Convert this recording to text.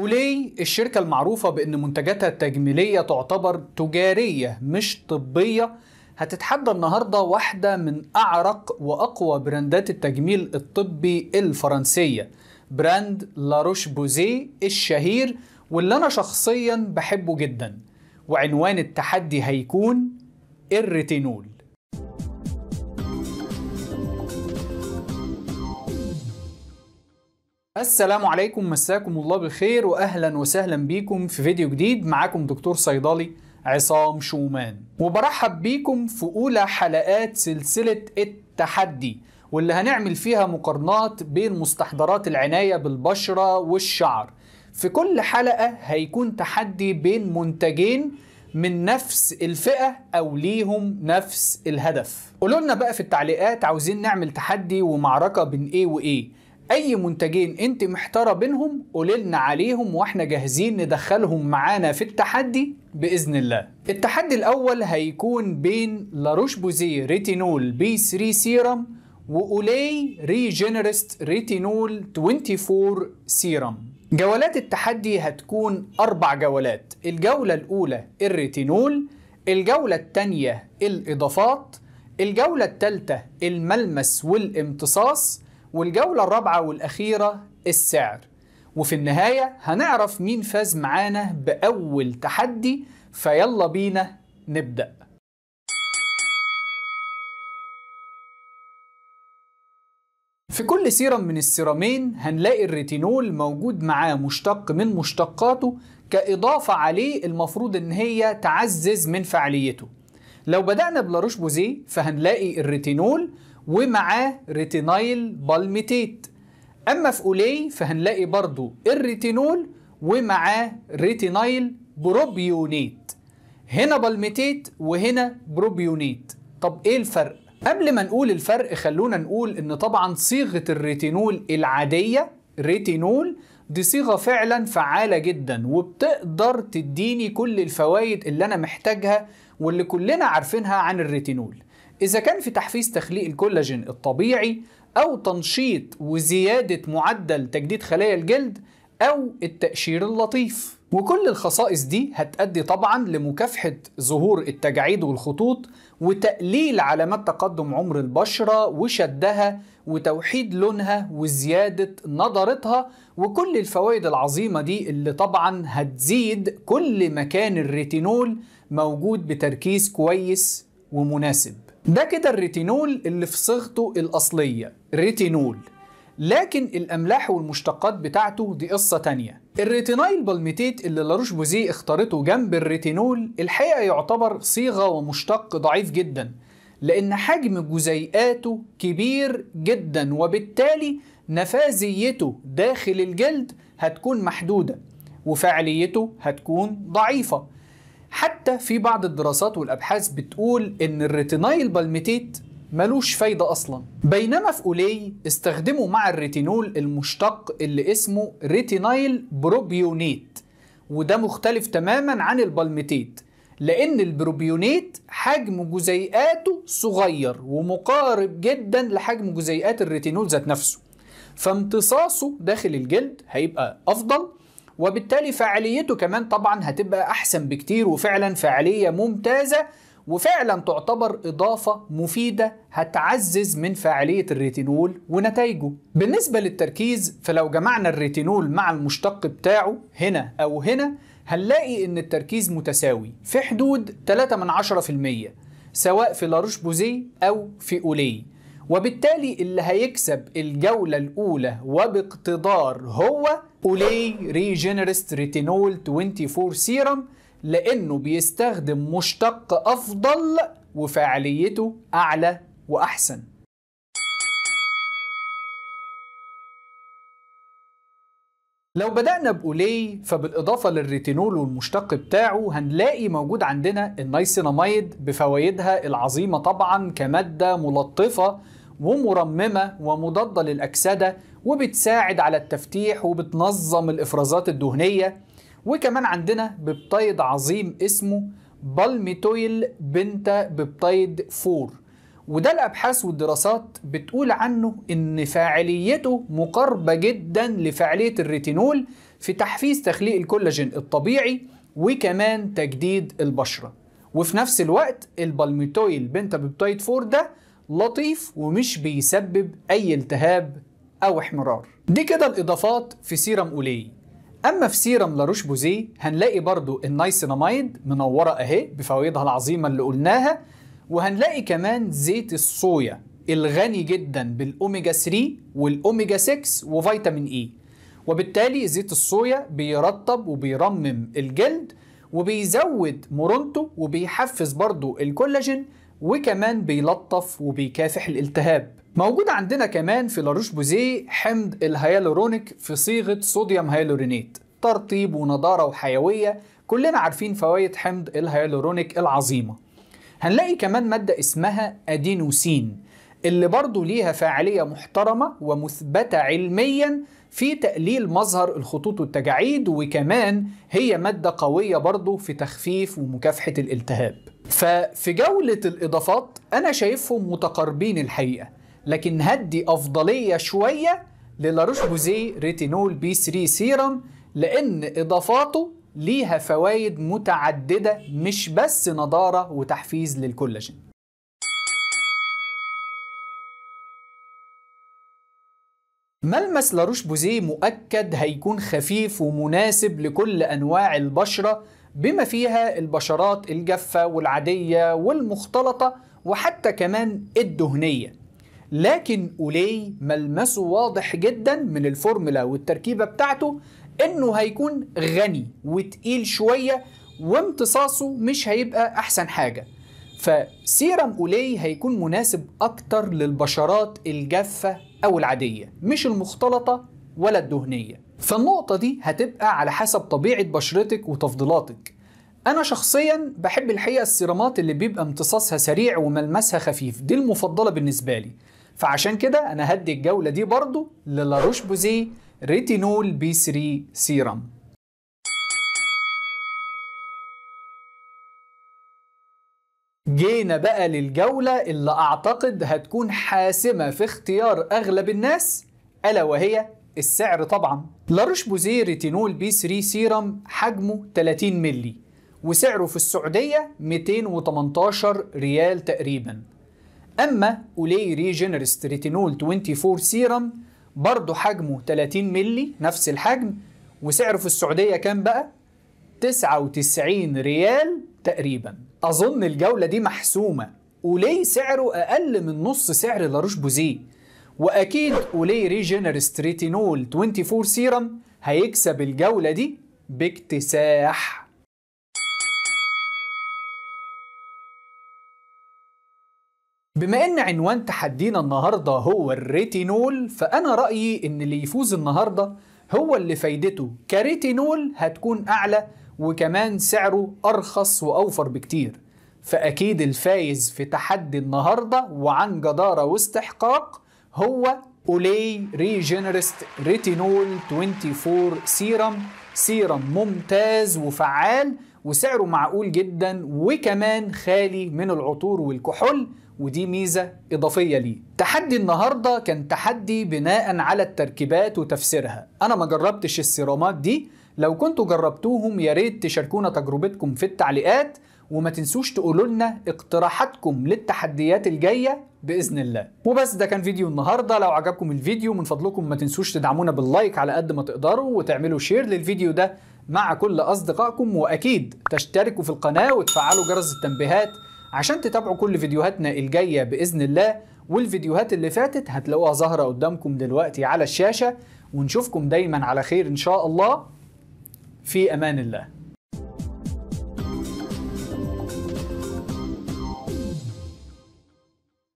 وليه الشركة المعروفة بأن منتجاتها التجميلية تعتبر تجارية مش طبية هتتحدى النهاردة واحدة من أعرق وأقوى براندات التجميل الطبي الفرنسية براند لاروش بوزي الشهير واللي أنا شخصيا بحبه جدا وعنوان التحدي هيكون الريتينول السلام عليكم مساكم الله بالخير واهلا وسهلا بيكم في فيديو جديد معاكم دكتور صيدلي عصام شومان وبرحب بيكم في اولى حلقات سلسله التحدي واللي هنعمل فيها مقارنات بين مستحضرات العنايه بالبشره والشعر في كل حلقه هيكون تحدي بين منتجين من نفس الفئة أو ليهم نفس الهدف قولوا لنا بقى في التعليقات عاوزين نعمل تحدي ومعركة بين إيه وإيه اي منتجين انت محتاره بينهم قوللنا عليهم واحنا جاهزين ندخلهم معانا في التحدي باذن الله التحدي الاول هيكون بين لاروش بوزي ريتينول بي 3 سيرم واولي ريجينرست ريتينول 24 سيرم جولات التحدي هتكون اربع جولات الجوله الاولى الريتينول الجوله الثانيه الاضافات الجوله الثالثه الملمس والامتصاص والجولة الرابعة والأخيرة السعر وفي النهاية هنعرف مين فاز معانا بأول تحدي فيلا بينا نبدأ في كل سيرم من السيرامين هنلاقي الريتينول موجود معاه مشتق من مشتقاته كإضافة عليه المفروض إن هي تعزز من فعاليته لو بدأنا بلاروش بوزيه فهنلاقي الريتينول ومعاه ريتينايل بالميتيت اما في اولي فهنلاقي برضو الريتينول ومعاه ريتينايل بروبيونيت هنا بالميتيت وهنا بروبيونيت طب ايه الفرق قبل ما نقول الفرق خلونا نقول ان طبعا صيغه الريتينول العاديه ريتينول دي صيغه فعلا فعاله جدا وبتقدر تديني كل الفوائد اللي انا محتاجها واللي كلنا عارفينها عن الريتينول إذا كان في تحفيز تخليق الكولاجين الطبيعي أو تنشيط وزيادة معدل تجديد خلايا الجلد أو التقشير اللطيف وكل الخصائص دي هتأدي طبعا لمكافحة ظهور التجاعيد والخطوط وتقليل علامات تقدم عمر البشرة وشدها وتوحيد لونها وزيادة نضارتها وكل الفوائد العظيمة دي اللي طبعا هتزيد كل ما كان الريتينول موجود بتركيز كويس ومناسب ده كده الريتينول اللي في صيغته الأصلية ريتينول لكن الأملاح والمشتقات بتاعته دي قصة تانية الريتينايل بالميتيت اللي لاروش بوزي اختارته جنب الريتينول الحقيقة يعتبر صيغة ومشتق ضعيف جدا لأن حجم جزيئاته كبير جدا وبالتالي نفاذيته داخل الجلد هتكون محدودة وفعليته هتكون ضعيفة حتى في بعض الدراسات والابحاث بتقول ان الريتينايل بالميتيت ملوش فايدة أصلا بينما في أولي استخدموا مع الريتينول المشتق اللي اسمه ريتينايل بروبيونيت وده مختلف تماما عن البالميتيت لأن البروبيونيت حجم جزيئاته صغير ومقارب جدا لحجم جزيئات الريتينول ذات نفسه فامتصاصه داخل الجلد هيبقى أفضل وبالتالي فعاليته كمان طبعا هتبقى احسن بكتير وفعلا فعاليه ممتازه وفعلا تعتبر إضافة مفيدة هتعزز من فعالية الريتينول ونتائجه بالنسبة للتركيز فلو جمعنا الريتينول مع المشتق بتاعه هنا أو هنا هنلاقي إن التركيز متساوي في حدود 3 من 10% سواء في لاروش بوزي أو في أولي وبالتالي اللي هيكسب الجولة الأولى وباقتدار هو أولي ريجينرست ريتينول 24 سيرم لأنه بيستخدم مشتق أفضل وفعاليته أعلى وأحسن لو بدأنا بأولي فبالإضافة للريتينول والمشتق بتاعه هنلاقي موجود عندنا النايسيناميد بفوائدها العظيمة طبعا كمادة ملطفة ومرممة ومضادة للأكسدة وبتساعد على التفتيح وبتنظم الإفرازات الدهنية وكمان عندنا ببطيد عظيم اسمه بالميتويل بنتا ببطيد فور وده الأبحاث والدراسات بتقول عنه إن فاعليته مقاربة جدا لفاعلية الريتينول في تحفيز تخليق الكولاجين الطبيعي وكمان تجديد البشرة وفي نفس الوقت البالميتويل بنتا ببطيد فور ده لطيف ومش بيسبب أي التهاب أو احمرار دي كده الإضافات في سيرم أولي أما في سيرم لاروش بوزيه هنلاقي برضو النايسيناميد منورة أهي بفوائدها العظيمة اللي قلناها وهنلاقي كمان زيت الصويا الغني جدا بالأوميجا 3 والأوميجا 6 وفيتامين إي وبالتالي زيت الصويا بيرطب وبيرمم الجلد وبيزود مرونته وبيحفز برضو الكولاجين وكمان بيلطف وبيكافح الالتهاب موجود عندنا كمان في لاروش بوزيه حمض الهيالورونيك في صيغة صوديوم هيالورينيت ترطيب ونضارة وحيوية كلنا عارفين فوائد حمض الهيالورونيك العظيمة هنلاقي كمان مادة اسمها أدينوسين اللي برضه ليها فاعلية محترمة ومثبتة علمياً في تقليل مظهر الخطوط والتجاعيد وكمان هي مادة قوية برضو في تخفيف ومكافحة الالتهاب ففي جولة الإضافات أنا شايفهم متقاربين الحقيقة لكن هدي أفضلية شوية للاروش بوزي ريتينول بي 3 سيرم لأن إضافاته ليها فوائد متعددة مش بس نضارة وتحفيز للكولاجين ملمس لاروش بوزيه مؤكد هيكون خفيف ومناسب لكل أنواع البشرة بما فيها البشرات الجافة والعادية والمختلطة وحتى كمان الدهنية لكن أولي ملمسه واضح جدا من الفورمولا والتركيبة بتاعته إنه هيكون غني وتقيل شوية وامتصاصه مش هيبقى أحسن حاجة فسيرم أولي هيكون مناسب أكتر للبشرات الجافة أو العادية مش المختلطة ولا الدهنية فالنقطة دي هتبقى على حسب طبيعة بشرتك وتفضيلاتك أنا شخصيا بحب الحقيقة السيرامات اللي بيبقى امتصاصها سريع وملمسها خفيف دي المفضلة بالنسبة لي فعشان كده أنا هدي الجولة دي برضو للاروش بوزيه ريتينول بي 3 سيرام جينا بقى للجولة اللي أعتقد هتكون حاسمة في اختيار أغلب الناس ألا وهي السعر طبعا لاروش بوزيه ريتينول بي 3 سيرم حجمه 30 ملي وسعره في السعودية 218 ريال تقريبا أما أولي ريجنرست ريتينول 24 سيرم برضه حجمه 30 ملي نفس الحجم وسعره في السعودية كام بقى؟ 99 ريال تقريبا أظن الجولة دي محسومة أولي سعره أقل من نص سعر لاروش بوزيه وأكيد أولي ريجنر ستريتينول 24 سيرم هيكسب الجولة دي باكتساح بما ان عنوان تحدينا النهارده هو الريتينول فانا رايي ان اللي يفوز النهارده هو اللي فايدته كريتينول هتكون اعلى وكمان سعره أرخص وأوفر بكتير فأكيد الفايز في تحدي النهاردة وعن جدارة واستحقاق هو أولي ريجينرست ريتينول 24 سيرم سيرم ممتاز وفعال وسعره معقول جدا وكمان خالي من العطور والكحول ودي ميزة إضافية ليه تحدي النهاردة كان تحدي بناء على التركيبات وتفسيرها أنا ما جربتش السيرامات دي لو كنتوا جربتوهم يا ريت تشاركونا تجربتكم في التعليقات وما تنسوش تقولوا لنا اقتراحاتكم للتحديات الجايه باذن الله وبس ده كان فيديو النهارده لو عجبكم الفيديو من فضلكم ما تنسوش تدعمونا باللايك على قد ما تقدروا وتعملوا شير للفيديو ده مع كل اصدقائكم واكيد تشتركوا في القناه وتفعلوا جرس التنبيهات عشان تتابعوا كل فيديوهاتنا الجايه باذن الله والفيديوهات اللي فاتت هتلاقوها ظاهره قدامكم دلوقتي على الشاشه ونشوفكم دايما على خير ان شاء الله في امان الله